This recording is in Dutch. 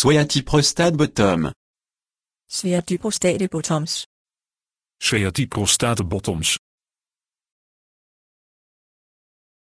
bottoms. Prostate Prostate Bottom. Sweatiprostaatbottom. Prostate bottoms.